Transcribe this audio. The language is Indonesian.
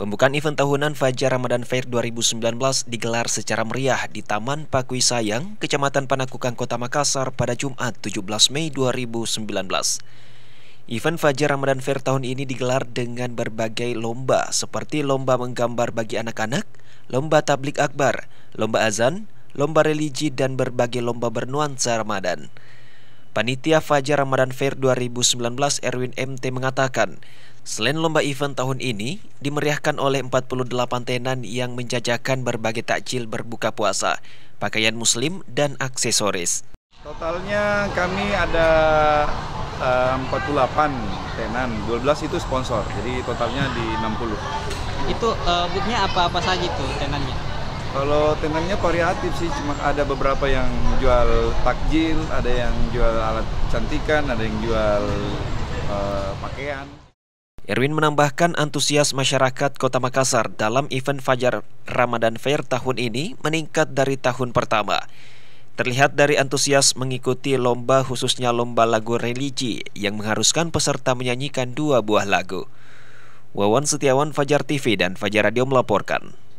Pembukaan event tahunan Fajar Ramadan Fair 2019 digelar secara meriah di Taman Pakui Sayang, Kecamatan Panakukang, Kota Makassar pada Jumat 17 Mei 2019. Event Fajar Ramadan Fair tahun ini digelar dengan berbagai lomba seperti lomba menggambar bagi anak-anak, lomba tablik akbar, lomba azan, lomba religi dan berbagai lomba bernuansa Ramadan. Panitia Fajar Ramadan Fair 2019 Erwin MT mengatakan, selain lomba event tahun ini, dimeriahkan oleh 48 tenan yang menjajakan berbagai takjil berbuka puasa, pakaian muslim, dan aksesoris. Totalnya kami ada eh, uh, 48 tenan, 12 itu sponsor, jadi totalnya di 60. Itu uh, eh, butnya apa-apa saja itu tenannya? Kalau tenannya variatif sih, cuma ada beberapa yang jual takjil, ada yang jual alat cantikan, ada yang jual uh, pakaian. Erwin menambahkan antusias masyarakat Kota Makassar dalam event Fajar Ramadan Fair tahun ini meningkat dari tahun pertama. Terlihat dari antusias mengikuti lomba khususnya lomba lagu religi yang mengharuskan peserta menyanyikan dua buah lagu. Wawan Setiawan Fajar TV dan Fajar Radio melaporkan.